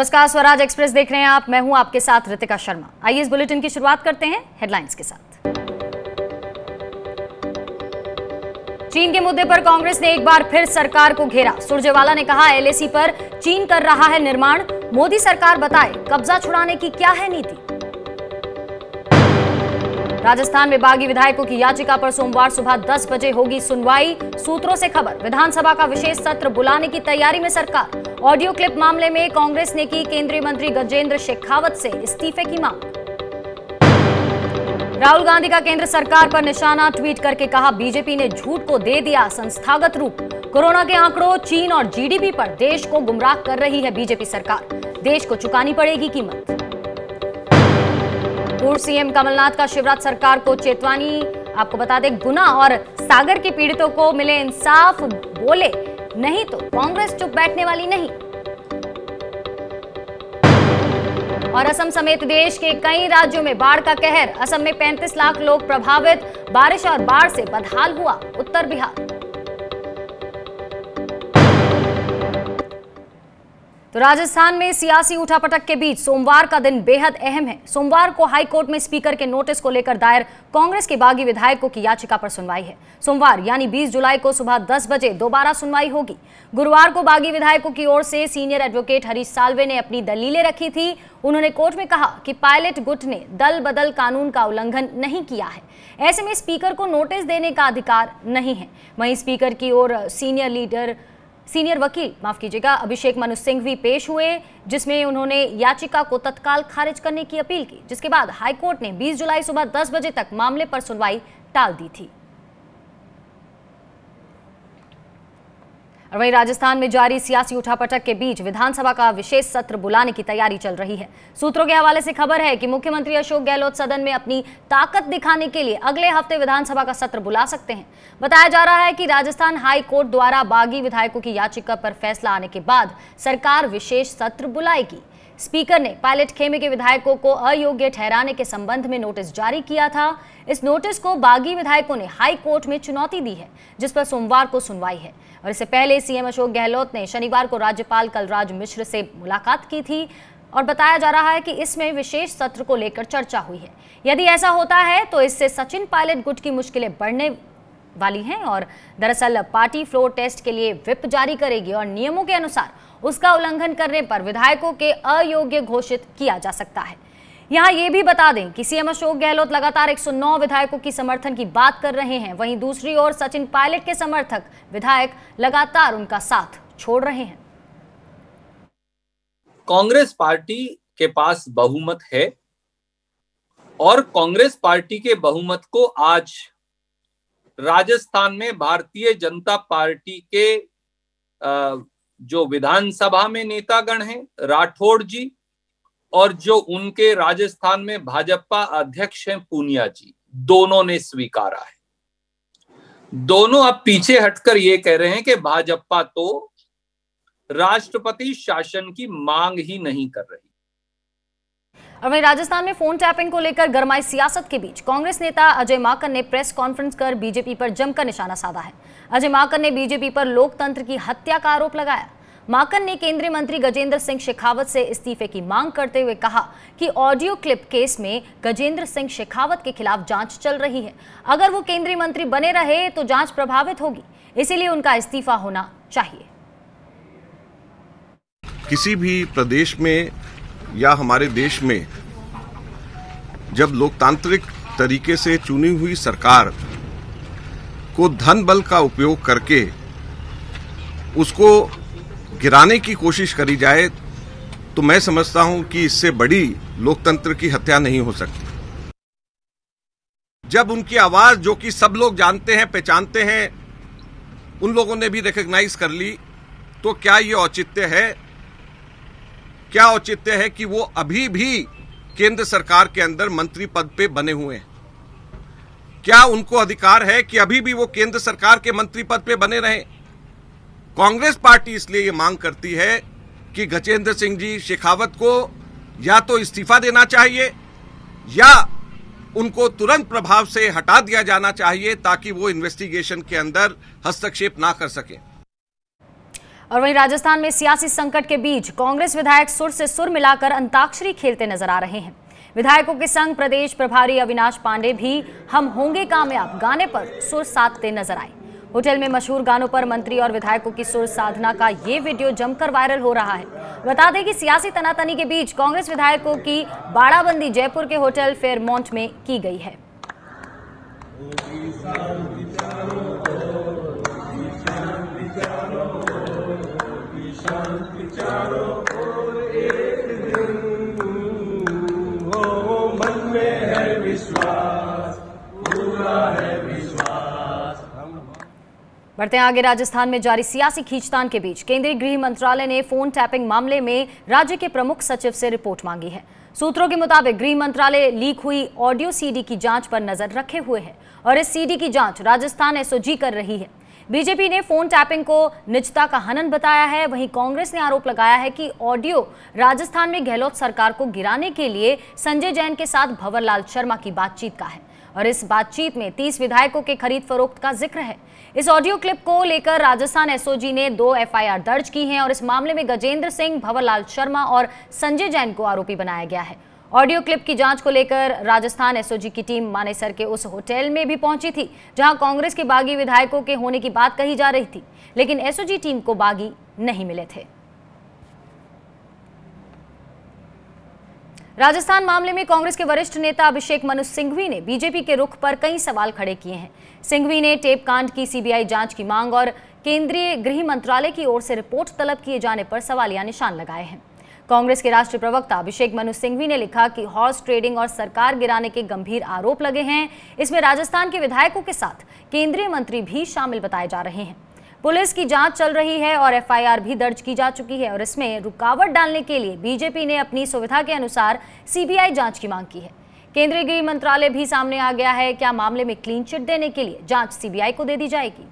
नमस्कार स्वराज एक्सप्रेस देख रहे हैं आप मैं हूं आपके साथ रितिका शर्मा आइए इस बुलेटिन की शुरुआत करते हैं हेडलाइंस के साथ चीन के मुद्दे पर कांग्रेस ने एक बार फिर सरकार को घेरा सुरजेवाला ने कहा एलएसी पर चीन कर रहा है निर्माण मोदी सरकार बताए कब्जा छुड़ाने की क्या है नीति राजस्थान में बागी विधायकों की याचिका पर सोमवार सुबह 10 बजे होगी सुनवाई सूत्रों से खबर विधानसभा का विशेष सत्र बुलाने की तैयारी में सरकार ऑडियो क्लिप मामले में कांग्रेस ने की केंद्रीय मंत्री गजेंद्र शेखावत से इस्तीफे की मांग राहुल गांधी का केंद्र सरकार पर निशाना ट्वीट करके कहा बीजेपी ने झूठ को दे दिया संस्थागत रूप कोरोना के आंकड़ों चीन और जीडीपी पर देश को गुमराह कर रही है बीजेपी सरकार देश को चुकानी पड़ेगी कीमत पूर्व सीएम कमलनाथ का शिवराज सरकार को चेतवानी आपको बता दें गुना और सागर के पीड़ितों को मिले इंसाफ बोले नहीं तो कांग्रेस चुप बैठने वाली नहीं और असम समेत देश के कई राज्यों में बाढ़ का कहर असम में 35 लाख लोग प्रभावित बारिश और बाढ़ से बदहाल हुआ उत्तर बिहार तो राजस्थान में सियासी उठापटक के बीच सोमवार का दिन बेहद अहम है सोमवार को हाई कोर्ट में स्पीकर के नोटिस को लेकर दायर कांग्रेस के बागी विधायकों की याचिका पर सुनवाई है सोमवार यानी 20 जुलाई को सुबह 10 बजे दोबारा सुनवाई होगी गुरुवार को बागी विधायकों की ओर से सीनियर एडवोकेट हरीश सालवे ने अपनी दलीलें रखी थी उन्होंने कोर्ट में कहा कि पायलट गुट ने दल बदल कानून का उल्लंघन नहीं किया है ऐसे में स्पीकर को नोटिस देने का अधिकार नहीं है वहीं स्पीकर की ओर सीनियर लीडर सीनियर वकील माफ कीजिएगा अभिषेक मनु सिंह भी पेश हुए जिसमें उन्होंने याचिका को तत्काल खारिज करने की अपील की जिसके बाद हाईकोर्ट ने 20 जुलाई सुबह 10 बजे तक मामले पर सुनवाई टाल दी थी और वहीं राजस्थान में जारी सियासी उठापटक के बीच विधानसभा का विशेष सत्र बुलाने की तैयारी चल रही है सूत्रों के हवाले से खबर है कि मुख्यमंत्री अशोक गहलोत सदन में अपनी ताकत दिखाने के लिए अगले हफ्ते विधानसभा का सत्र बुला सकते हैं बताया जा रहा है कि राजस्थान हाई कोर्ट द्वारा बागी विधायकों की याचिका पर फैसला आने के बाद सरकार विशेष सत्र बुलाएगी स्पीकर ने पायलट खेमे के विधायकों को अयोग्य ठहराने के संबंध में नोटिस जारी किया था इस नोटिस को बागी विधायकों ने हाई कोर्ट में चुनौती दी है जिस पर सोमवार को सुनवाई है और इससे पहले सीएम अशोक गहलोत ने शनिवार को राज्यपाल कलराज मिश्र से मुलाकात की थी और बताया जा रहा है कि इसमें विशेष सत्र को लेकर चर्चा हुई है यदि ऐसा होता है तो इससे सचिन पायलट गुट की मुश्किलें बढ़ने वाली हैं और दरअसल पार्टी फ्लोर टेस्ट के लिए विप जारी करेगी और नियमों के अनुसार उसका उल्लंघन करने पर विधायकों के अयोग्य घोषित किया जा सकता है यहां ये भी बता दें कि सीएम अशोक गहलोत लगातार 109 विधायकों की समर्थन की बात कर रहे हैं वहीं दूसरी ओर सचिन पायलट के समर्थक विधायक लगातार उनका साथ छोड़ रहे हैं कांग्रेस पार्टी के पास बहुमत है और कांग्रेस पार्टी के बहुमत को आज राजस्थान में भारतीय जनता पार्टी के जो विधानसभा में नेतागण हैं राठौड़ जी और जो उनके राजस्थान में भाजपा अध्यक्ष हैं पूनिया जी दोनों ने स्वीकारा है दोनों अब पीछे हटकर ये कह रहे हैं कि भाजपा तो राष्ट्रपति शासन की मांग ही नहीं कर रही और वहीं राजस्थान में फोन टैपिंग को लेकर गरमाई सियासत के बीच कांग्रेस नेता अजय माकन ने प्रेस कॉन्फ्रेंस कर बीजेपी पर जमकर निशाना साधा है अजय माकन ने बीजेपी पर लोकतंत्र की हत्या का आरोप लगाया माकन ने केंद्रीय मंत्री गजेंद्र सिंह शेखावत से इस्तीफे की मांग करते हुए कहा कि ऑडियो क्लिप केस में गजेंद्र सिंह शेखावत के खिलाफ जांच चल रही है अगर वो केंद्रीय मंत्री बने रहे तो जांच प्रभावित होगी इसीलिए उनका इस्तीफा होना चाहिए किसी भी प्रदेश में या हमारे देश में जब लोकतांत्रिक तरीके से चुनी हुई सरकार को धन बल का उपयोग करके उसको गिराने की कोशिश करी जाए तो मैं समझता हूं कि इससे बड़ी लोकतंत्र की हत्या नहीं हो सकती जब उनकी आवाज जो कि सब लोग जानते हैं पहचानते हैं उन लोगों ने भी रिकग्नाइज कर ली तो क्या ये औचित्य है क्या औचित्य है कि वो अभी भी केंद्र सरकार के अंदर मंत्री पद पे बने हुए हैं क्या उनको अधिकार है कि अभी भी वो केंद्र सरकार के मंत्री पद पे बने रहें कांग्रेस पार्टी इसलिए ये मांग करती है कि गजेंद्र सिंह जी शेखावत को या तो इस्तीफा देना चाहिए या उनको तुरंत प्रभाव से हटा दिया जाना चाहिए ताकि वो इन्वेस्टिगेशन के अंदर हस्तक्षेप ना कर सके और वहीं राजस्थान में सियासी संकट के बीच कांग्रेस विधायक सुर से सुर मिलाकर अंताक्षरी खेलते नजर आ रहे हैं विधायकों के संग प्रदेश प्रभारी अविनाश पांडे भी हम होंगे कामयाब गाने पर सुर साधते नजर आए होटल में मशहूर गानों पर मंत्री और विधायकों की सुर साधना का ये वीडियो जमकर वायरल हो रहा है बता दें कि सियासी तनातनी के बीच कांग्रेस विधायकों की बाड़ाबंदी जयपुर के होटल फेयरमोंट में की गई है बढ़ते हैं आगे राजस्थान में जारी सियासी खींचतान के बीच केंद्रीय गृह मंत्रालय ने फोन टैपिंग मामले में राज्य के प्रमुख सचिव से रिपोर्ट मांगी है सूत्रों के मुताबिक गृह मंत्रालय लीक हुई ऑडियो सीडी की जांच पर नजर रखे हुए है और इस सीडी की जांच राजस्थान एसओजी कर रही है बीजेपी ने फोन टैपिंग को निजता का हनन बताया है वहीं कांग्रेस ने आरोप लगाया है कि ऑडियो राजस्थान में गहलोत सरकार को गिराने के लिए संजय जैन के साथ भंवरलाल शर्मा की बातचीत का है और इस बातचीत में तीस विधायकों के खरीद फरोख्त का जिक्र है इस ऑडियो क्लिप को लेकर राजस्थान एसओजी ने दो एफआईआर दर्ज की हैं और इस मामले में गजेंद्र सिंह भंवरलाल शर्मा और संजय जैन को आरोपी बनाया गया है ऑडियो क्लिप की जांच को लेकर राजस्थान एसओजी की टीम मानेसर के उस होटल में भी पहुंची थी जहां कांग्रेस के बागी विधायकों के होने की बात कही जा रही थी लेकिन एसओजी टीम को बागी नहीं मिले थे राजस्थान मामले में कांग्रेस के वरिष्ठ नेता अभिषेक मनु सिंघवी ने बीजेपी के रुख पर कई सवाल खड़े किए हैं सिंघवी ने टेप कांड की सीबीआई जांच की मांग और केंद्रीय गृह मंत्रालय की ओर से रिपोर्ट तलब किए जाने पर सवालिया निशान लगाए हैं कांग्रेस के राष्ट्रीय प्रवक्ता अभिषेक मनु सिंघवी ने लिखा कि हॉर्स ट्रेडिंग और सरकार गिराने के गंभीर आरोप लगे हैं इसमें राजस्थान के विधायकों के साथ केंद्रीय मंत्री भी शामिल बताए जा रहे हैं पुलिस की जांच चल रही है और एफआईआर भी दर्ज की जा चुकी है और इसमें रुकावट डालने के लिए बीजेपी ने अपनी सुविधा के अनुसार सीबीआई जांच की मांग की है केंद्रीय गृह मंत्रालय भी सामने आ गया है क्या मामले में क्लीन चिट देने के लिए जांच सीबीआई को दे दी जाएगी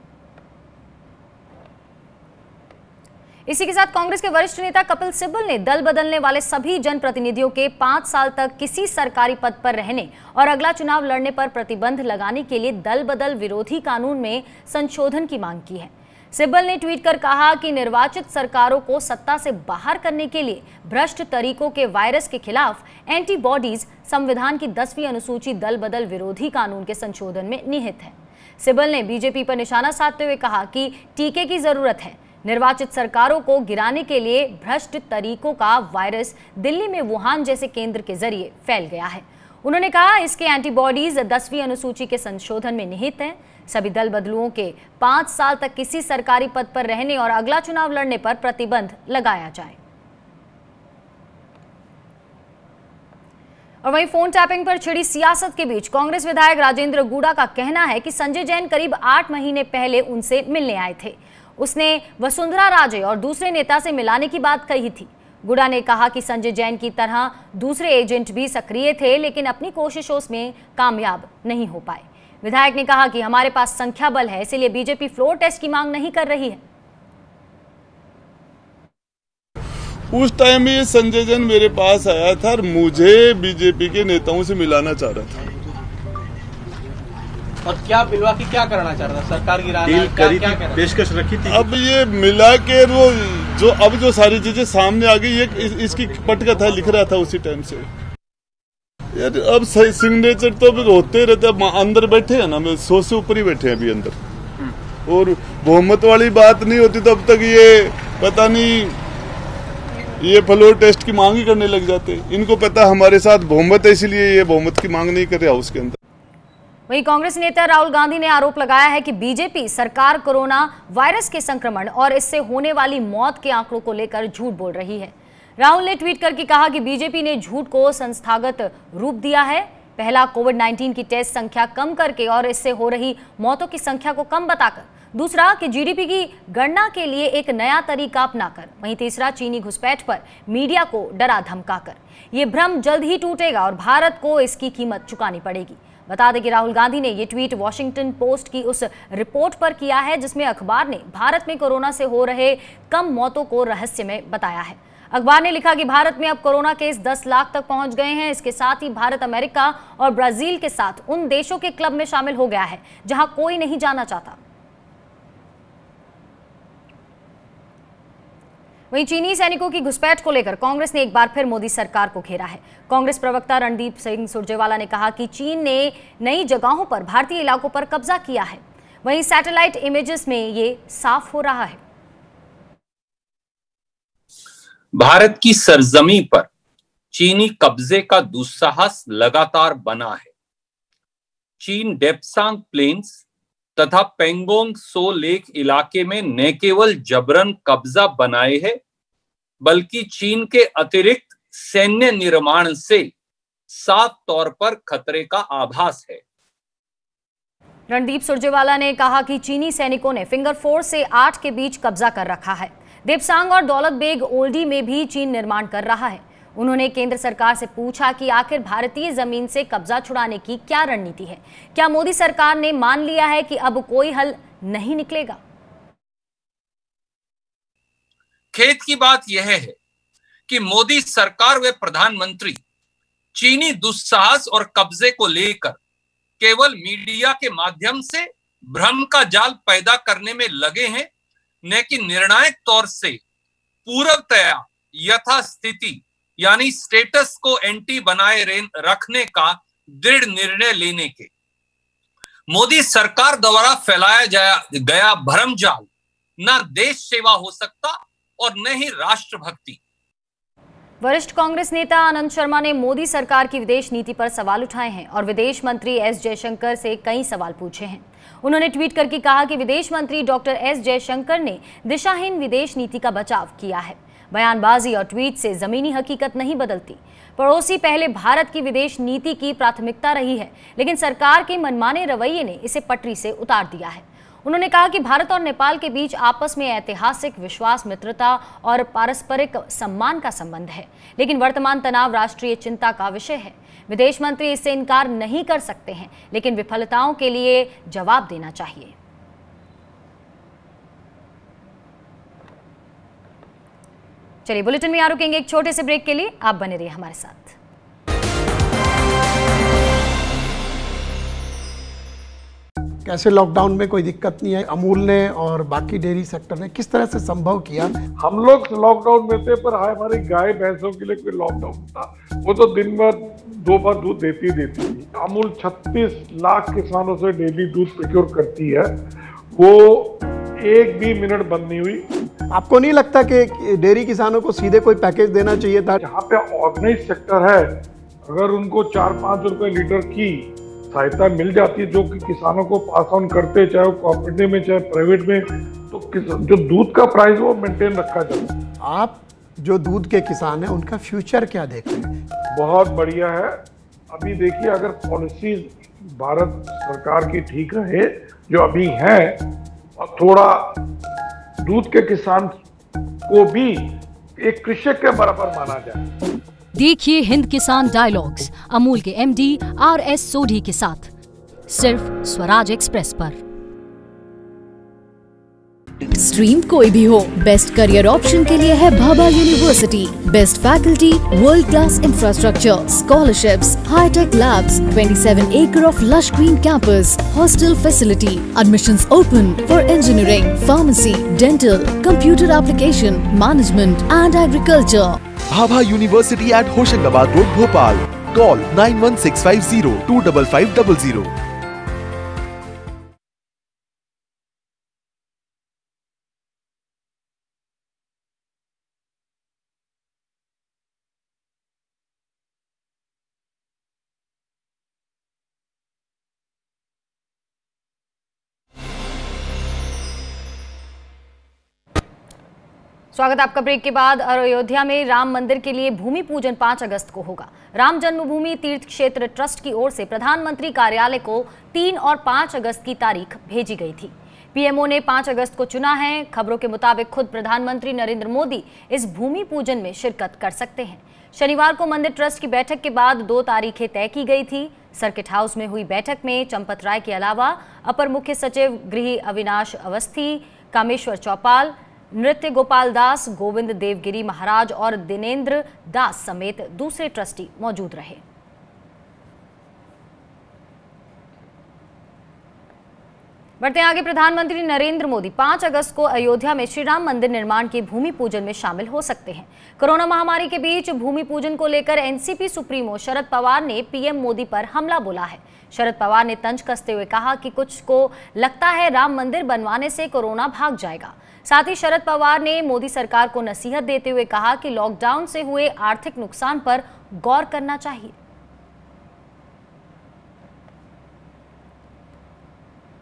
इसी के साथ कांग्रेस के वरिष्ठ नेता कपिल सिब्बल ने दल बदलने वाले सभी जनप्रतिनिधियों के पांच साल तक किसी सरकारी पद पर रहने और अगला चुनाव लड़ने पर प्रतिबंध लगाने के लिए दल बदल विरोधी कानून में संशोधन की मांग की है सिब्बल ने ट्वीट कर कहा कि निर्वाचित सरकारों को सत्ता से बाहर करने के लिए भ्रष्ट तरीकों के वायरस के खिलाफ एंटीबॉडीज संविधान की दसवीं अनुसूची दल बदल विरोधी कानून के संशोधन में निहित है सिब्बल ने बीजेपी पर निशाना साधते हुए कहा कि टीके की जरूरत है निर्वाचित सरकारों को गिराने के लिए भ्रष्ट तरीकों का वायरस दिल्ली में वुहान जैसे केंद्र के जरिए फैल गया है उन्होंने कहा इसके एंटीबॉडीज दसवीं अनुसूची के संशोधन में निहित हैं सभी दल बदलुओं के पांच साल तक किसी सरकारी पद पर रहने और अगला चुनाव लड़ने पर प्रतिबंध लगाया जाए और वहीं फोन टैपिंग पर छिड़ी सियासत के बीच कांग्रेस विधायक राजेंद्र गुड़ा का कहना है कि संजय जैन करीब आठ महीने पहले उनसे मिलने आए थे उसने वसुंधरा राजे और दूसरे नेता से मिलाने की बात कही थी गुड़ा ने कहा कि संजय जैन की तरह दूसरे एजेंट भी सक्रिय थे लेकिन अपनी कोशिशों में कामयाब नहीं हो पाए विधायक ने कहा कि हमारे पास संख्या बल है इसलिए बीजेपी फ्लोर टेस्ट की मांग नहीं कर रही है उस टाइम ये संजय जैन मेरे पास आया था और मुझे बीजेपी के नेताओं से मिलाना चाह रहा था और क्या बिलवा की क्या करना चाह रहा था सरकार की क्या, क्या पेशकश रखी थी अब ये मिला के वो जो अब जो सारी चीजें सामने आ गई ये इसकी पटकथा लिख रहा था उसी टाइम से यार अब सही सिग्नेचर तो अभी होते रहते अब अंदर बैठे हैं ना सौ से ऊपर ही बैठे हैं अभी अंदर हम्म। और बहुमत वाली बात नहीं होती तब तक ये पता नहीं ये फ्लोर टेस्ट की मांग ही करने लग जाते इनको पता हमारे साथ बहुमत है इसीलिए ये बहुमत की मांग नहीं कर रहे हाउस के अंदर वहीं कांग्रेस नेता राहुल गांधी ने आरोप लगाया है कि बीजेपी सरकार कोरोना वायरस के संक्रमण और इससे होने वाली मौत के आंकड़ों को लेकर झूठ बोल रही है राहुल ने ट्वीट करके कहा कि बीजेपी ने झूठ को संस्थागत रूप दिया है पहला कोविड 19 की टेस्ट संख्या कम करके और इससे हो रही मौतों की संख्या को कम बताकर दूसरा कि जीडीपी की गणना के लिए एक नया तरीका अपनाकर वहीं तीसरा चीनी घुसपैठ पर मीडिया को डरा धमकाकर यह भ्रम जल्द ही टूटेगा और भारत को इसकी कीमत चुकानी पड़ेगी बता दें कि राहुल गांधी ने यह ट्वीट वॉशिंगटन पोस्ट की उस रिपोर्ट पर किया है जिसमें अखबार ने भारत में कोरोना से हो रहे कम मौतों को रहस्यमय बताया है अखबार ने लिखा कि भारत में अब कोरोना केस 10 लाख तक पहुंच गए हैं इसके साथ ही भारत अमेरिका और ब्राजील के साथ उन देशों के क्लब में शामिल हो गया है जहां कोई नहीं जाना चाहता वहीं चीनी सैनिकों की घुसपैठ को लेकर कांग्रेस ने एक बार फिर मोदी सरकार को घेरा है कांग्रेस प्रवक्ता रणदीप सिंह सुरजेवाला ने कहा कि चीन ने नई जगहों पर भारतीय इलाकों पर कब्जा किया है वहीं सैटेलाइट इमेजेस में ये साफ हो रहा है भारत की सरजमी पर चीनी कब्जे का दुस्साहस लगातार बना है चीन डेपसांग प्लेन्स तथा पेंगोंग सो लेक इलाके में न केवल जबरन कब्जा बनाए है बल्कि चीन के अतिरिक्त सैन्य निर्माण से साफ तौर पर खतरे का आभास है रणदीप सुरजेवाला ने कहा कि चीनी सैनिकों ने फिंगर फोर से आठ के बीच कब्जा कर रखा है देवसांग और दौलत बेग ओल्डी में भी चीन निर्माण कर रहा है उन्होंने केंद्र सरकार से पूछा कि आखिर भारतीय जमीन से कब्जा छुड़ाने की क्या रणनीति है क्या मोदी सरकार ने मान लिया है कि अब कोई हल नहीं निकलेगा खेत की बात यह है कि मोदी सरकार व प्रधानमंत्री चीनी दुस्साहस और कब्जे को लेकर केवल मीडिया के माध्यम से भ्रम का जाल पैदा करने में लगे हैं ने कि निर्णायक तौर से पूर्वतया यथास्थिति यानी स्टेटस को एंटी बनाए रखने का दृढ़ निर्णय लेने के मोदी सरकार द्वारा फैलाया जाया गया भ्रम जाल न देश सेवा हो सकता और न ही राष्ट्र भक्ति वरिष्ठ कांग्रेस नेता आनंद शर्मा ने मोदी सरकार की विदेश नीति पर सवाल उठाए हैं और विदेश मंत्री एस जयशंकर से कई सवाल पूछे हैं उन्होंने ट्वीट करके कहा कि विदेश मंत्री डॉक्टर एस जयशंकर ने दिशाहीन विदेश नीति का बचाव किया है बयानबाजी और ट्वीट से जमीनी हकीकत नहीं बदलती पड़ोसी पहले भारत की विदेश नीति की प्राथमिकता रही है लेकिन सरकार के मनमाने रवैये ने इसे पटरी से उतार दिया है उन्होंने कहा कि भारत और नेपाल के बीच आपस में ऐतिहासिक विश्वास मित्रता और पारस्परिक सम्मान का संबंध है लेकिन वर्तमान तनाव राष्ट्रीय चिंता का विषय है विदेश मंत्री इससे इनकार नहीं कर सकते हैं लेकिन विफलताओं के लिए जवाब देना चाहिए चलिए बुलेटिन में आ रुकेंगे एक छोटे से ब्रेक के लिए आप बने रहिए हमारे साथ कैसे लॉकडाउन में कोई दिक्कत नहीं है अमूल ने और बाकी डेयरी सेक्टर ने किस तरह से संभव किया हम लोग लॉकडाउन में थे पर हाँ, हमारी गाय भैंसों के लिए कोई लॉकडाउन था वो तो दिन भर दो बार दूध देती देती अमूल 36 लाख किसानों से डेली दूध प्रोक्योर करती है वो एक भी मिनट बंद नहीं हुई आपको नहीं लगता कि डेयरी किसानों को सीधे कोई पैकेज देना चाहिए था जहाँ पे ऑर्गेनाइज सेक्टर है अगर उनको चार पाँच रुपए लीटर की सहायता मिल जाती है जो कि किसानों को पास ऑन करते चाहे वो कॉम्पिटिव में चाहे प्राइवेट में तो जो दूध का प्राइस वो मेंटेन रखा जाए आप जो दूध के किसान हैं उनका फ्यूचर क्या देख रहे हैं बहुत बढ़िया है अभी देखिए अगर पॉलिसी भारत सरकार की ठीक रहे जो अभी है और थोड़ा दूध के किसान को भी एक कृषक के बराबर माना जाए देखिए हिंद किसान डायलॉग्स अमूल के एमडी आर एस सोढ़ी के साथ सिर्फ स्वराज एक्सप्रेस पर स्ट्रीम कोई भी हो बेस्ट करियर ऑप्शन के लिए है Bhabha university best faculty world class infrastructure scholarships hitech labs 27 acre of lush green campus hostel facility admissions open for engineering pharmacy dental computer application management and agriculture Bhabha university at Hoshangabad road Bhopal call nine one six five zero two double five double zero स्वागत आपका break के बाद अयोध्या में राम मंदिर के लिए भूमि पूजन 5 अगस्त को होगा राम जन्मभूमि तीर्थ क्षेत्र ट्रस्ट की ओर से प्रधानमंत्री कार्यालय को 3 और 5 अगस्त की तारीख भेजी गई थी पीएमओ ने 5 अगस्त को चुना है खबरों के मुताबिक खुद प्रधानमंत्री नरेंद्र मोदी इस भूमि पूजन में शिरकत कर सकते हैं शनिवार को मंदिर ट्रस्ट की बैठक के बाद दो तारीखें तय की गई थी सर्किट हाउस में हुई बैठक में चंपत राय के अलावा अपर मुख्य सचिव गृह अविनाश अवस्थी कामेश्वर चौपाल नृत्य गोपाल दास गोविंद देवगिरी महाराज और दिनेंद्र दास समेत दूसरे ट्रस्टी मौजूद रहे बढ़ते आगे प्रधानमंत्री नरेंद्र मोदी 5 अगस्त को अयोध्या में श्री राम मंदिर निर्माण के भूमि पूजन में शामिल हो सकते हैं कोरोना महामारी के बीच भूमि पूजन को लेकर एनसीपी सुप्रीमो शरद पवार ने पीएम मोदी पर हमला बोला है शरद पवार ने तंज कसते हुए कहा कि कुछ को लगता है राम मंदिर बनवाने से कोरोना भाग जाएगा साथ ही शरद पवार ने मोदी सरकार को नसीहत देते हुए कहा कि लॉकडाउन से हुए आर्थिक नुकसान पर गौर करना चाहिए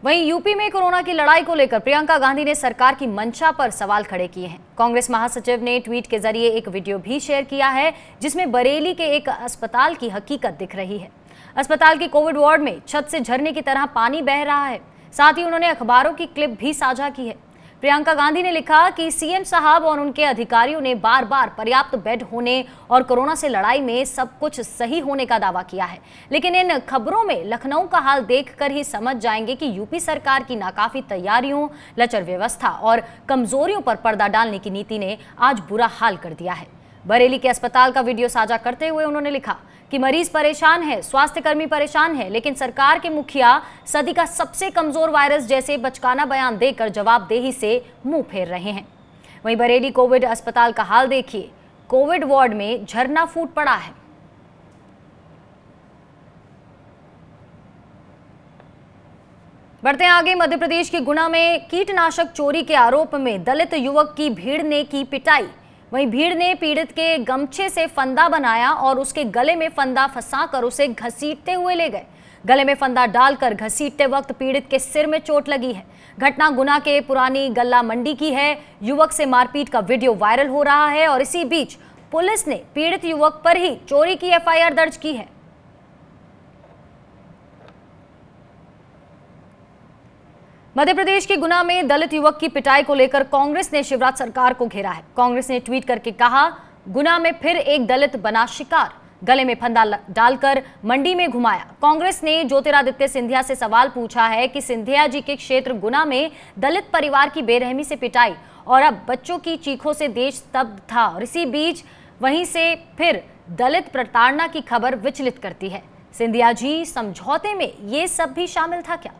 वहीं यूपी में कोरोना की लड़ाई को लेकर प्रियंका गांधी ने सरकार की मंशा पर सवाल खड़े किए हैं कांग्रेस महासचिव ने ट्वीट के जरिए एक वीडियो भी शेयर किया है जिसमें बरेली के एक अस्पताल की हकीकत दिख रही है अस्पताल के कोविड वार्ड में छत से झरने की तरह पानी बह रहा है साथ ही उन्होंने अखबारों की क्लिप भी साझा की है प्रियंका गांधी ने लिखा कि सीएम साहब और उनके अधिकारियों ने बार बार पर्याप्त बेड होने और कोरोना से लड़ाई में सब कुछ सही होने का दावा किया है लेकिन इन खबरों में लखनऊ का हाल देखकर ही समझ जाएंगे कि यूपी सरकार की नाकाफी तैयारियों लचर व्यवस्था और कमजोरियों पर पर्दा डालने की नीति ने आज बुरा हाल कर दिया है बरेली के अस्पताल का वीडियो साझा करते हुए उन्होंने लिखा कि मरीज परेशान है स्वास्थ्यकर्मी परेशान है लेकिन सरकार के मुखिया सदी का सबसे कमजोर वायरस जैसे बचकाना बयान देकर जवाबदेही से मुंह फेर रहे हैं वहीं बरेली कोविड अस्पताल का हाल देखिए कोविड वार्ड में झरना फूट पड़ा है बढ़ते हैं आगे मध्य प्रदेश के गुना में कीटनाशक चोरी के आरोप में दलित युवक की भीड़ ने की पिटाई वहीं भीड़ ने पीड़ित के गमछे से फंदा बनाया और उसके गले में फंदा फंसाकर उसे घसीटते हुए ले गए गले में फंदा डालकर घसीटते वक्त पीड़ित के सिर में चोट लगी है घटना गुना के पुरानी गल्ला मंडी की है युवक से मारपीट का वीडियो वायरल हो रहा है और इसी बीच पुलिस ने पीड़ित युवक पर ही चोरी की एफआईआर दर्ज की है मध्य प्रदेश के गुना में दलित युवक की पिटाई को लेकर कांग्रेस ने शिवराज सरकार को घेरा है कांग्रेस ने ट्वीट करके कहा गुना में फिर एक दलित बना शिकार गले में फंदा डालकर मंडी में घुमाया कांग्रेस ने ज्योतिरादित्य सिंधिया से सवाल पूछा है कि सिंधिया जी के क्षेत्र गुना में दलित परिवार की बेरहमी से पिटाई और अब बच्चों की चीखों से देश तब था और इसी बीच वहीं से फिर दलित प्रताड़ना की खबर विचलित करती है सिंधिया जी समझौते में ये सब भी शामिल था क्या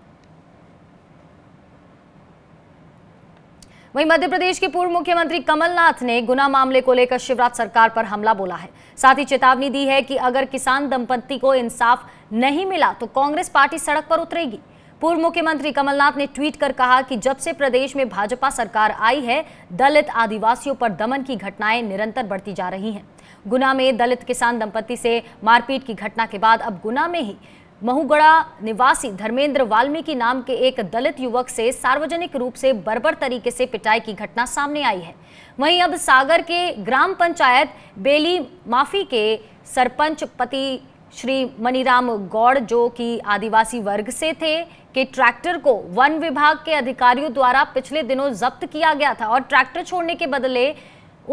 वहीं मध्य प्रदेश के पूर्व मुख्यमंत्री कमलनाथ ने गुना मामले को लेकर शिवराज सरकार पर हमला बोला है साथ ही चेतावनी दी है कि अगर किसान दंपत्ति को इंसाफ नहीं मिला तो कांग्रेस पार्टी सड़क पर उतरेगी पूर्व मुख्यमंत्री कमलनाथ ने ट्वीट कर कहा कि जब से प्रदेश में भाजपा सरकार आई है दलित आदिवासियों पर दमन की घटनाएं निरंतर बढ़ती जा रही हैं गुना में दलित किसान दंपति से मारपीट की घटना के बाद अब गुना में ही महुगड़ा निवासी धर्मेंद्र वाल्मीकि नाम के एक दलित युवक से सार्वजनिक रूप से बर्बर तरीके से पिटाई की घटना सामने आई है वहीं अब सागर के ग्राम पंचायत बेली माफी के सरपंच पति श्री मनीराम गौड़ जो कि आदिवासी वर्ग से थे के ट्रैक्टर को वन विभाग के अधिकारियों द्वारा पिछले दिनों जब्त किया गया था और ट्रैक्टर छोड़ने के बदले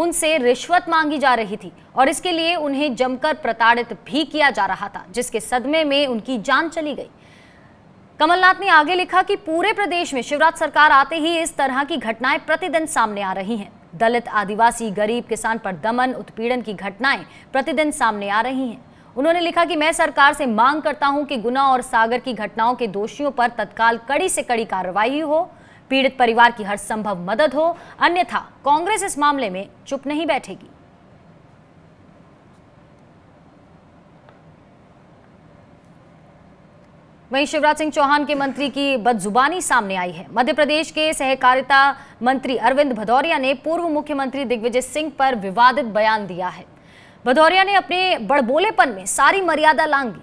उनसे रिश्वत मांगी जा रही थी और इसके लिए उन्हें जमकर प्रताड़ित भी किया जा रहा था जिसके सदमे में उनकी जान चली गई कमलनाथ ने आगे लिखा कि पूरे प्रदेश में शिवराज सरकार आते ही इस तरह की घटनाएं प्रतिदिन सामने आ रही हैं दलित आदिवासी गरीब किसान पर दमन उत्पीड़न की घटनाएं प्रतिदिन सामने आ रही हैं उन्होंने लिखा कि मैं सरकार से मांग करता हूं कि गुना और सागर की घटनाओं के दोषियों पर तत्काल कड़ी से कड़ी कार्रवाई हो पीड़ित परिवार की हर संभव मदद हो अन्यथा कांग्रेस इस मामले में चुप नहीं बैठेगी वहीं शिवराज सिंह चौहान के मंत्री की बदजुबानी सामने आई है मध्य प्रदेश के सहकारिता मंत्री अरविंद भदौरिया ने पूर्व मुख्यमंत्री दिग्विजय सिंह पर विवादित बयान दिया है भदौरिया ने अपने बड़बोलेपन में सारी मर्यादा लांगी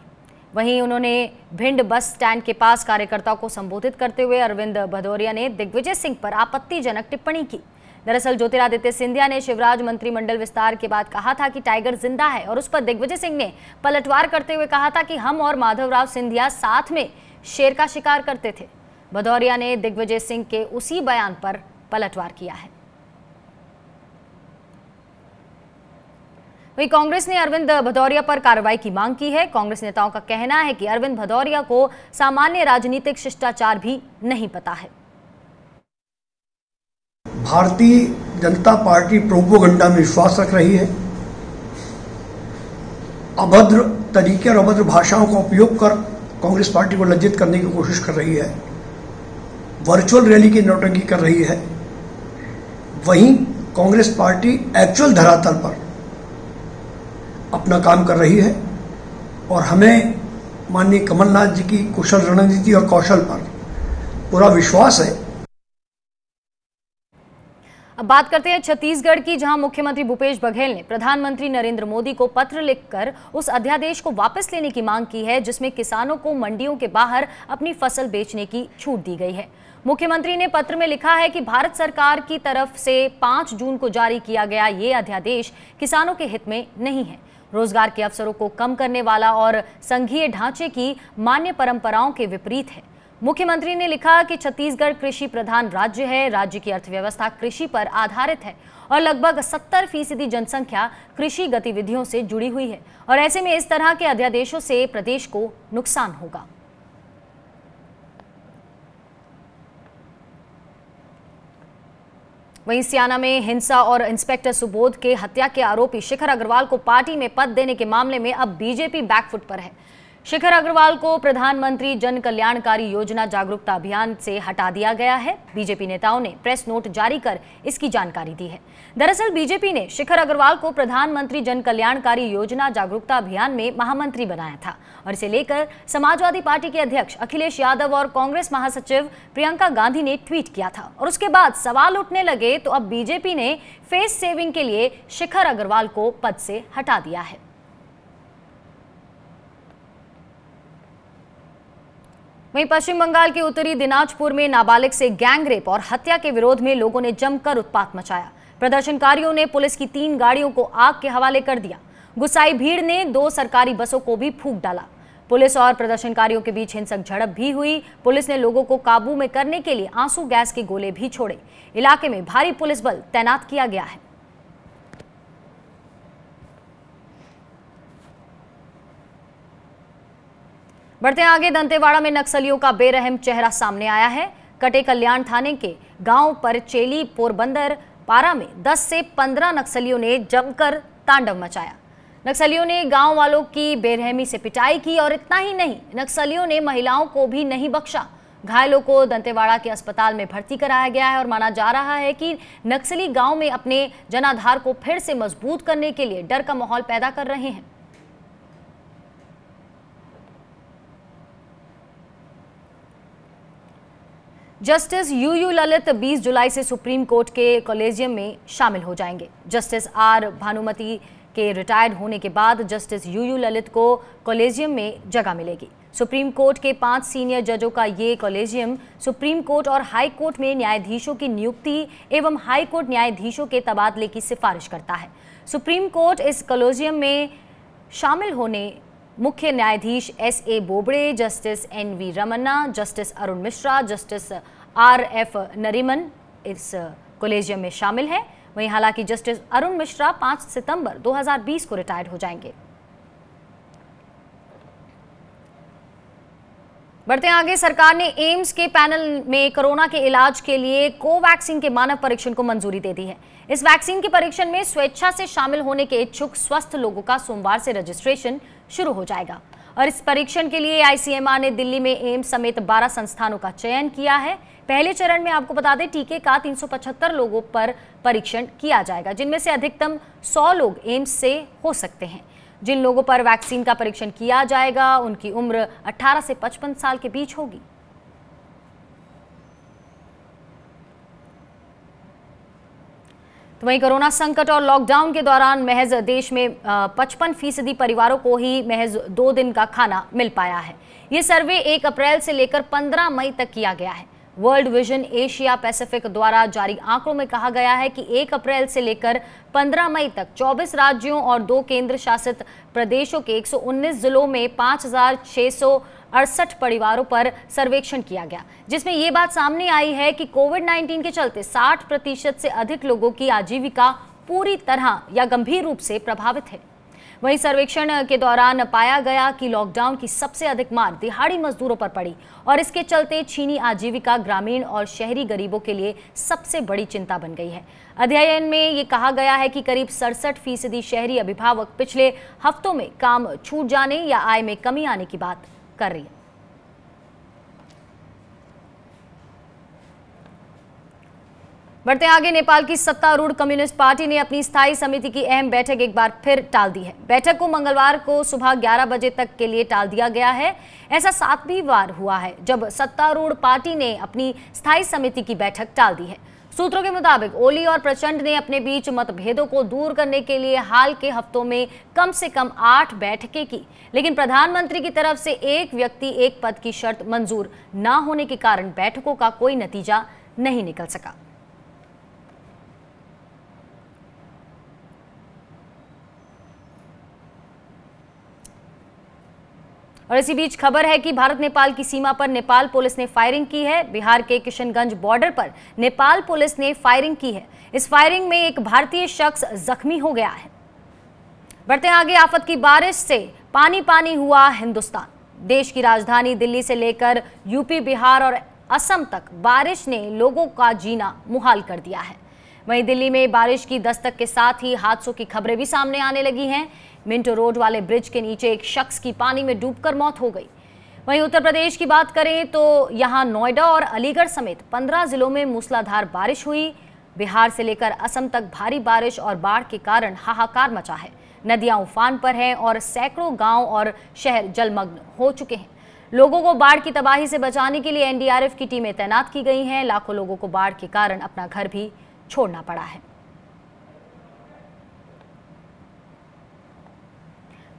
वहीं उन्होंने भिंड बस स्टैंड के पास कार्यकर्ताओं को संबोधित करते हुए अरविंद भदौरिया ने दिग्विजय सिंह पर आपत्तिजनक टिप्पणी की दरअसल ज्योतिरादित्य सिंधिया ने शिवराज मंत्रिमंडल विस्तार के बाद कहा था कि टाइगर जिंदा है और उस पर दिग्विजय सिंह ने पलटवार करते हुए कहा था कि हम और माधवराव सिंधिया साथ में शेर का शिकार करते थे भदौरिया ने दिग्विजय सिंह के उसी बयान पर पलटवार किया है वहीं कांग्रेस ने अरविंद भदौरिया पर कार्रवाई की मांग की है कांग्रेस नेताओं का कहना है कि अरविंद भदौरिया को सामान्य राजनीतिक शिष्टाचार भी नहीं पता है भारतीय जनता पार्टी प्रोपो में विश्वास रख रही है अभद्र तरीके और अभद्र भाषाओं का उपयोग कर कांग्रेस पार्टी को लज्जित करने की कोशिश कर रही है वर्चुअल रैली की नोटंगी कर रही है वहीं कांग्रेस पार्टी एक्चुअल धरातल पर अपना काम कर रही है और हमें माननीय कमलनाथ जी की कुशल रणनीति और कौशल पर पूरा विश्वास है अब बात करते हैं छत्तीसगढ़ की जहां मुख्यमंत्री भूपेश बघेल ने प्रधानमंत्री नरेंद्र मोदी को पत्र लिखकर उस अध्यादेश को वापस लेने की मांग की है जिसमें किसानों को मंडियों के बाहर अपनी फसल बेचने की छूट दी गई है मुख्यमंत्री ने पत्र में लिखा है कि भारत सरकार की तरफ से 5 जून को जारी किया गया ये अध्यादेश किसानों के हित में नहीं है रोजगार के अवसरों को कम करने वाला और संघीय ढांचे की मान्य परंपराओं के विपरीत है मुख्यमंत्री ने लिखा कि छत्तीसगढ़ कृषि प्रधान राज्य है राज्य की अर्थव्यवस्था कृषि पर आधारित है और लगभग 70 फीसदी जनसंख्या कृषि गतिविधियों से जुड़ी हुई है और ऐसे में इस तरह के अध्यादेशों से प्रदेश को नुकसान होगा वहीं सियाना में हिंसा और इंस्पेक्टर सुबोध के हत्या के आरोपी शिखर अग्रवाल को पार्टी में पद देने के मामले में अब बीजेपी बैकफुट पर है शिखर अग्रवाल को प्रधानमंत्री जन कल्याणकारी योजना जागरूकता अभियान से हटा दिया गया है बीजेपी नेताओं ने प्रेस नोट जारी कर इसकी जानकारी दी है दरअसल बीजेपी ने शिखर अग्रवाल को प्रधानमंत्री जन कल्याणकारी योजना जागरूकता अभियान में महामंत्री बनाया था और इसे लेकर समाजवादी पार्टी के अध्यक्ष अखिलेश यादव और कांग्रेस महासचिव प्रियंका गांधी ने ट्वीट किया था और उसके बाद सवाल उठने लगे तो अब बीजेपी ने फेस सेविंग के लिए शिखर अग्रवाल को पद से हटा दिया है वहीं पश्चिम बंगाल के उत्तरी दिनाजपुर में नाबालिग से गैंग रेप और हत्या के विरोध में लोगों ने जमकर उत्पात मचाया प्रदर्शनकारियों ने पुलिस की तीन गाड़ियों को आग के हवाले कर दिया गुस्साई भीड़ ने दो सरकारी बसों को भी फूक डाला पुलिस और प्रदर्शनकारियों के बीच हिंसक झड़प भी हुई पुलिस ने लोगों को काबू में करने के लिए आंसू गैस के गोले भी छोड़े इलाके में भारी पुलिस बल तैनात किया गया है बढ़ते आगे दंतेवाड़ा में नक्सलियों का बेरहम चेहरा सामने आया है कटे कल्याण थाने के गांव परचेली पोरबंदर पारा में 10 से 15 नक्सलियों ने जमकर तांडव मचाया नक्सलियों ने गांव वालों की बेरहमी से पिटाई की और इतना ही नहीं नक्सलियों ने महिलाओं को भी नहीं बख्शा घायलों को दंतेवाड़ा के अस्पताल में भर्ती कराया गया है और माना जा रहा है कि नक्सली गांव में अपने जनाधार को फिर से मजबूत करने के लिए डर का माहौल पैदा कर रहे हैं जस्टिस यू यू ललित 20 जुलाई से सुप्रीम कोर्ट के कॉलेजियम में शामिल हो जाएंगे जस्टिस आर भानुमति के रिटायर्ड होने के बाद जस्टिस यू यू ललित को कॉलेजियम में जगह मिलेगी सुप्रीम कोर्ट के पांच सीनियर जजों का ये कॉलेजियम सुप्रीम कोर्ट और हाई कोर्ट में न्यायाधीशों की नियुक्ति एवं हाई कोर्ट न्यायाधीशों के तबादले की सिफारिश करता है सुप्रीम कोर्ट इस कॉलेजियम में शामिल होने मुख्य न्यायाधीश S A Bobde justice N V Ramana justice Arun Mishra justice R F Nariman इस कोलेजियम में शामिल हैं वहीं हालांकि जस्टिस अरुण मिश्रा 5 सितंबर 2020 को रिटायर्ड हो जाएंगे बढ़ते आगे सरकार ने एम्स के पैनल में कोरोना के इलाज के लिए कोवैक्सीन के मानव परीक्षण को मंजूरी दे दी है इस वैक्सीन के परीक्षण में स्वेच्छा से शामिल होने के इच्छुक स्वस्थ लोगों का सोमवार से रजिस्ट्रेशन शुरू हो जाएगा और इस परीक्षण के लिए आईसीएमआर ने दिल्ली में एम्स समेत 12 संस्थानों का चयन किया है पहले चरण में आपको बता दें टीके का 375 लोगों पर परीक्षण किया जाएगा जिनमें से अधिकतम 100 लोग एम्स से हो सकते हैं जिन लोगों पर वैक्सीन का परीक्षण किया जाएगा उनकी उम्र 18 से 55 साल के बीच होगी तो वहीं कोरोना संकट और लॉकडाउन के दौरान महज देश में पचपन फीसदी परिवारों को ही महज दो दिन का खाना मिल पाया है ये सर्वे एक अप्रैल से लेकर पंद्रह मई तक किया गया है वर्ल्ड विजन एशिया पैसिफिक द्वारा जारी आंकड़ों में कहा गया है कि 1 अप्रैल से लेकर 15 मई तक 24 राज्यों और दो केंद्र शासित प्रदेशों के 119 जिलों में 5,600 अड़सठ परिवारों पर सर्वेक्षण किया गया जिसमें ये बात सामने आई है कि कोविड 19 के चलते 60 प्रतिशत से अधिक लोगों की आजीविका पूरी तरह या गंभीर रूप से प्रभावित है वहीं सर्वेक्षण के दौरान पाया गया कि लॉकडाउन की सबसे अधिक मार दिहाड़ी मजदूरों पर पड़ी और इसके चलते चीनी आजीविका ग्रामीण और शहरी गरीबों के लिए सबसे बड़ी चिंता बन गई है अध्ययन में ये कहा गया है कि करीब सड़सठ फीसदी शहरी अभिभावक पिछले हफ्तों में काम छूट जाने या आय में कमी आने की बात कर रही है बढ़ते आगे नेपाल की सत्तारूढ़ कम्युनिस्ट पार्टी ने अपनी स्थायी समिति की अहम बैठक एक बार फिर टाल दी है बैठक को मंगलवार को सुबह 11 बजे तक के लिए टाल दिया गया है ऐसा सातवीं बार हुआ है जब सत्तारूढ़ पार्टी ने अपनी स्थायी समिति की बैठक टाल दी है सूत्रों के मुताबिक ओली और प्रचंड ने अपने बीच मतभेदों को दूर करने के लिए हाल के हफ्तों में कम से कम आठ बैठकें की लेकिन प्रधानमंत्री की तरफ से एक व्यक्ति एक पद की शर्त मंजूर न होने के कारण बैठकों का कोई नतीजा नहीं निकल सका और इसी बीच खबर है कि भारत नेपाल की सीमा पर नेपाल पुलिस ने फायरिंग की है बिहार के किशनगंज बॉर्डर पर नेपाल पुलिस ने फायरिंग की है इस फायरिंग में एक भारतीय शख्स जख्मी हो गया है बढ़ते आगे आफत की बारिश से पानी पानी हुआ हिंदुस्तान देश की राजधानी दिल्ली से लेकर यूपी बिहार और असम तक बारिश ने लोगों का जीना मुहाल कर दिया है वहीं दिल्ली में बारिश की दस्तक के साथ ही हादसों की खबरें भी सामने आने लगी हैं मिंटो रोड वाले ब्रिज के नीचे एक शख्स की पानी में डूबकर मौत हो गई वहीं उत्तर प्रदेश की बात करें तो यहाँ नोएडा और अलीगढ़ समेत 15 जिलों में मूसलाधार बारिश हुई बिहार से लेकर असम तक भारी बारिश और बाढ़ के कारण हाहाकार मचा है नदियां उफान पर हैं और सैकड़ों गांव और शहर जलमग्न हो चुके हैं लोगों को बाढ़ की तबाही से बचाने के लिए एनडीआरएफ की टीमें तैनात की गई हैं लाखों लोगों को बाढ़ के कारण अपना घर भी छोड़ना पड़ा है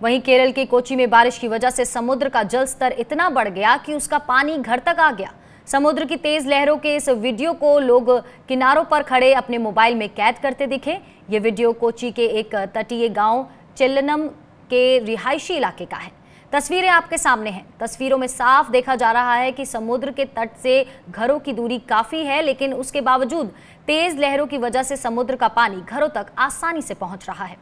वहीं केरल के कोची में बारिश की वजह से समुद्र का जल स्तर इतना बढ़ गया कि उसका पानी घर तक आ गया समुद्र की तेज लहरों के इस वीडियो को लोग किनारों पर खड़े अपने मोबाइल में कैद करते दिखे ये वीडियो कोची के एक तटीय गांव चिल्लनम के रिहायशी इलाके का है तस्वीरें आपके सामने हैं तस्वीरों में साफ देखा जा रहा है कि समुद्र के तट से घरों की दूरी काफ़ी है लेकिन उसके बावजूद तेज लहरों की वजह से समुद्र का पानी घरों तक आसानी से पहुंच रहा है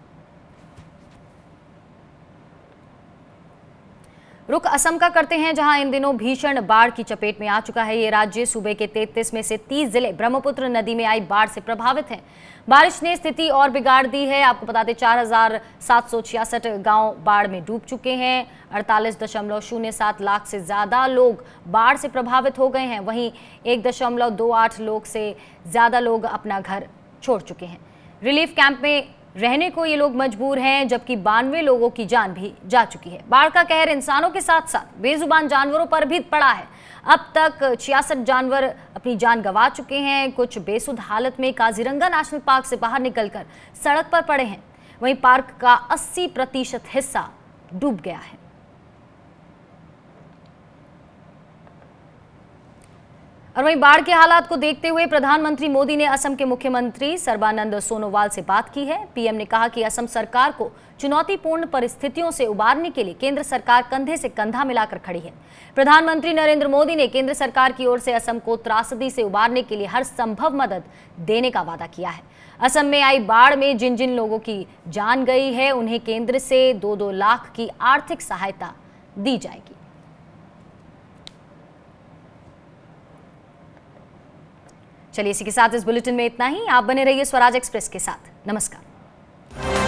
रुख असम का करते हैं जहां इन दिनों भीषण बाढ़ की चपेट में आ चुका है ये राज्य सूबे के 33 में से 30 जिले ब्रह्मपुत्र नदी में आई बाढ़ से प्रभावित हैं बारिश ने स्थिति और बिगाड़ दी है आपको बताते चार हजार गांव बाढ़ में डूब चुके हैं अड़तालीस दशमलव शून्य सात लाख से ज़्यादा लोग बाढ़ से प्रभावित हो गए हैं वहीं एक दशमलव दो आठ लोग से ज़्यादा लोग अपना घर छोड़ चुके हैं रिलीफ कैंप में रहने को ये लोग मजबूर हैं जबकि बानवे लोगों की जान भी जा चुकी है बाढ़ का कहर इंसानों के साथ साथ बेजुबान जानवरों पर भी पड़ा है अब तक छियासठ जानवर अपनी जान गंवा चुके हैं कुछ बेसुध हालत में काजीरंगा नेशनल पार्क से बाहर निकलकर सड़क पर पड़े हैं वहीं पार्क का 80 प्रतिशत हिस्सा डूब गया है और वहीं बाढ़ के हालात को देखते हुए प्रधानमंत्री मोदी ने असम के मुख्यमंत्री सर्बानंद सोनोवाल से बात की है पीएम ने कहा कि असम सरकार को चुनौतीपूर्ण परिस्थितियों से उबारने के लिए केंद्र सरकार कंधे से कंधा मिलाकर खड़ी है प्रधानमंत्री नरेंद्र मोदी ने केंद्र सरकार की ओर से असम को त्रासदी से उबारने के लिए हर संभव मदद देने का वादा किया है असम में आई बाढ़ में जिन जिन लोगों की जान गई है उन्हें केंद्र से दो दो लाख की आर्थिक सहायता दी जाएगी चलिए इसी के साथ इस बुलेटिन में इतना ही आप बने रहिए स्वराज एक्सप्रेस के साथ नमस्कार